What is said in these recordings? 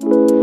you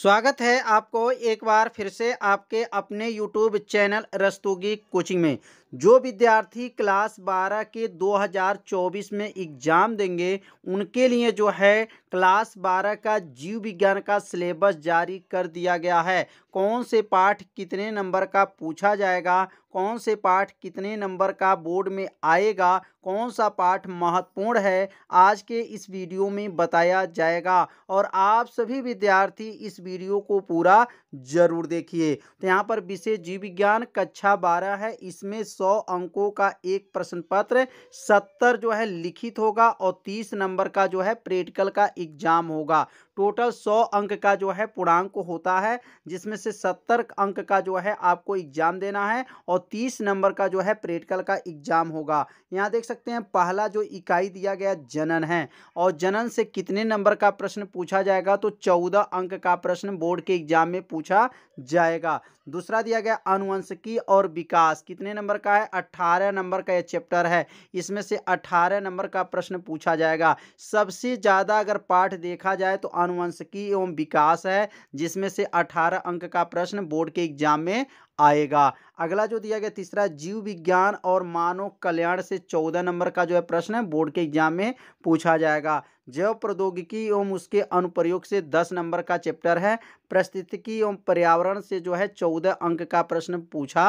स्वागत है आपको एक बार फिर से आपके अपने यूट्यूब चैनल रस्तोगी कोचिंग में जो विद्यार्थी क्लास 12 के 2024 में एग्ज़ाम देंगे उनके लिए जो है क्लास 12 का जीव विज्ञान का सिलेबस जारी कर दिया गया है कौन से पाठ कितने नंबर का पूछा जाएगा कौन से पाठ कितने नंबर का बोर्ड में आएगा कौन सा पाठ महत्वपूर्ण है आज के इस वीडियो में बताया जाएगा और आप सभी विद्यार्थी इस वीडियो को पूरा जरूर देखिए तो यहाँ पर विषय जीव विज्ञान कक्षा बारह है इसमें सौ अंकों का एक प्रश्न पत्र सत्तर जो है लिखित होगा और तीस नंबर का जो है प्रैक्टिकल का एग्जाम होगा टोटल सौ अंक का जो है पूर्णांक होता है जिसमें से सत्तर अंक का जो है आपको एग्जाम देना है और तीस नंबर का जो है प्रैक्टिकल का एग्जाम होगा यहाँ देख सकते हैं पहला जो इकाई दिया गया जनन है और जनन से कितने नंबर का प्रश्न पूछा जाएगा तो चौदह अंक का प्रश्न बोर्ड के एग्जाम में पूछा जाएगा दूसरा दिया गया की और विकास कितने नंबर का है अट्ठारह नंबर का यह चैप्टर है इसमें से अट्ठारह नंबर का प्रश्न पूछा जाएगा सबसे ज़्यादा अगर पाठ देखा जाए तो आनुवंशिकी एवं विकास है जिसमें से 18 अंक का प्रश्न बोर्ड के एग्जाम में आएगा अगला जो दिया गया तीसरा जीव विज्ञान और मानव कल्याण से चौदह नंबर का जो है प्रश्न है बोर्ड के एग्जाम में पूछा जाएगा जैव प्रौद्योगिकी एवं उसके अनुप्रयोग से दस नंबर का चैप्टर है परिस्थितिकी एवं पर्यावरण से जो है चौदह अंक का प्रश्न पूछा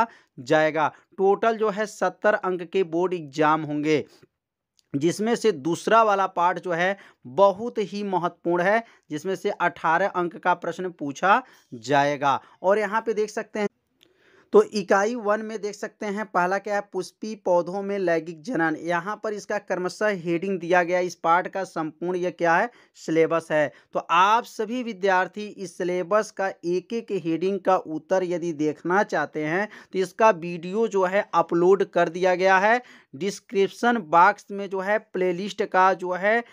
जाएगा टोटल जो है सत्तर अंक के बोर्ड एग्जाम होंगे जिसमें से दूसरा वाला पार्ट जो है बहुत ही महत्वपूर्ण है जिसमें से 18 अंक का प्रश्न पूछा जाएगा और यहाँ पे देख सकते हैं तो इकाई वन में देख सकते हैं पहला क्या है पुष्पी पौधों में लैंगिक जनन यहाँ पर इसका कर्मशः हेडिंग दिया गया इस पाठ का संपूर्ण यह क्या है सिलेबस है तो आप सभी विद्यार्थी इस सिलेबस का एक एक हेडिंग का उत्तर यदि देखना चाहते हैं तो इसका वीडियो जो है अपलोड कर दिया गया है डिस्क्रिप्शन बॉक्स में जो है प्लेलिस्ट का जो है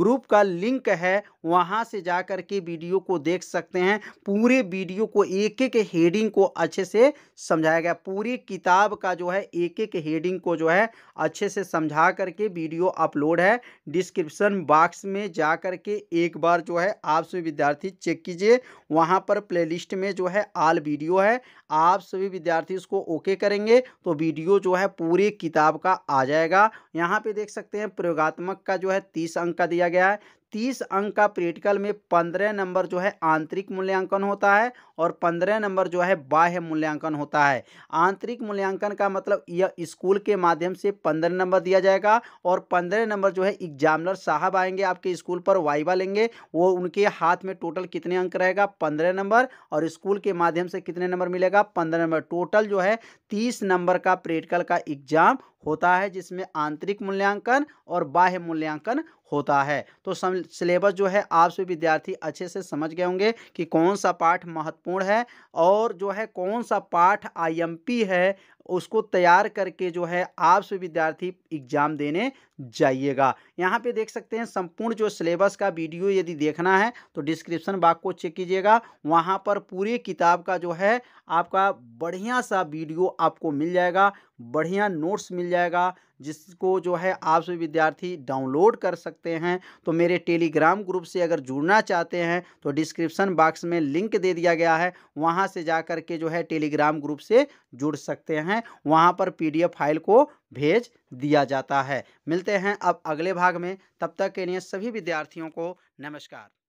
ग्रुप का लिंक है वहाँ से जा कर के वीडियो को देख सकते हैं पूरे वीडियो को एक एक हेडिंग को अच्छे से समझाया गया पूरी किताब का जो है एक एक हेडिंग को जो है अच्छे से समझा करके वीडियो अपलोड है डिस्क्रिप्शन बॉक्स में जा करके एक बार जो है आप सभी विद्यार्थी चेक कीजिए वहाँ पर प्लेलिस्ट में जो है आल वीडियो है आप सभी विद्यार्थी उसको ओके करेंगे तो वीडियो जो है पूरी किताब का आ जाएगा यहाँ पर देख सकते हैं प्रयोगात्मक का जो है तीस अंक का दिया गया है तीस अंक का प्रैक्टिकल में पंद्रह नंबर जो है आंतरिक मूल्यांकन होता है और पंद्रह नंबर जो है बाह्य मूल्यांकन होता है आंतरिक मूल्यांकन का मतलब यह स्कूल के माध्यम से पंद्रह नंबर दिया जाएगा और पंद्रह नंबर जो है एग्जामिनर साहब आएंगे आपके स्कूल पर वाइवा लेंगे वो उनके हाथ में टोटल कितने अंक रहेगा पंद्रह नंबर और स्कूल के माध्यम से कितने नंबर मिलेगा पंद्रह नंबर टोटल जो है तीस नंबर का प्रैक्टिकल का एग्जाम होता है जिसमें आंतरिक मूल्यांकन और बाह्य मूल्यांकन होता है तो सिलेबस जो है आप सभी विद्यार्थी अच्छे से समझ गए होंगे कि कौन सा पाठ महत्वपूर्ण है और जो है कौन सा पाठ आईएमपी है उसको तैयार करके जो है आप सभी विद्यार्थी एग्जाम देने जाइएगा यहाँ पे देख सकते हैं संपूर्ण जो सिलेबस का वीडियो यदि देखना है तो डिस्क्रिप्शन बाग को चेक कीजिएगा वहाँ पर पूरी किताब का जो है आपका बढ़िया सा वीडियो आपको मिल जाएगा बढ़िया नोट्स मिल जाएगा जिसको जो है आप सभी विद्यार्थी डाउनलोड कर सकते हैं तो मेरे टेलीग्राम ग्रुप से अगर जुड़ना चाहते हैं तो डिस्क्रिप्शन बॉक्स में लिंक दे दिया गया है वहाँ से जा कर के जो है टेलीग्राम ग्रुप से जुड़ सकते हैं वहाँ पर पीडीएफ फाइल को भेज दिया जाता है मिलते हैं अब अगले भाग में तब तक के लिए सभी विद्यार्थियों को नमस्कार